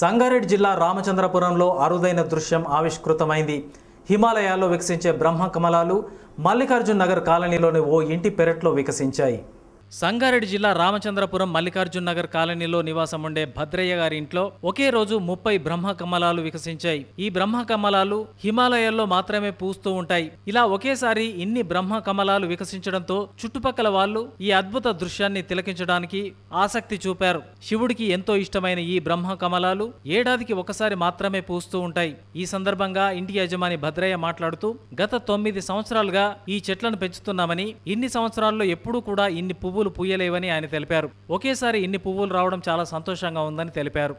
సంగారెడ్డి జిల్లా రామచంద్రపురంలో అరుదైన దృశ్యం ఆవిష్కృతమైంది హిమాలయాల్లో వికసించే బ్రహ్మ కమలాలు మల్లికార్జున్ నగర్ కాలనీలోని ఓ ఇంటి పెరట్లో వికసించాయి సంగారెడ్డి జిల్లా రామచంద్రపురం మల్లికార్జున్ నగర్ కాలనీలో నివాసం ఉండే భద్రయ్య గారి ఇంట్లో ఒకే రోజు ముప్పై బ్రహ్మ కమలాలు వికసించాయి ఈ బ్రహ్మ కమలాలు హిమాలయాల్లో మాత్రమే పూస్తూ ఉంటాయి ఇలా ఒకేసారి ఇన్ని బ్రహ్మ కమలాలు వికసించడంతో చుట్టుపక్కల వాళ్ళు ఈ అద్భుత దృశ్యాన్ని తిలకించడానికి ఆసక్తి చూపారు శివుడికి ఎంతో ఇష్టమైన ఈ బ్రహ్మ కమలాలు ఏడాదికి ఒకసారి మాత్రమే పూస్తూ ఉంటాయి ఈ సందర్భంగా ఇంటి యజమాని భద్రయ్య మాట్లాడుతూ గత తొమ్మిది సంవత్సరాలుగా ఈ చెట్లను పెంచుతున్నామని ఇన్ని సంవత్సరాల్లో ఎప్పుడూ కూడా ఇన్ని పువ్వులు పువ్వులు పూయలేవని ఆయన తెలిపారు ఒకేసారి ఇన్ని పువ్వులు రావడం చాలా సంతోషంగా ఉందని తెలిపారు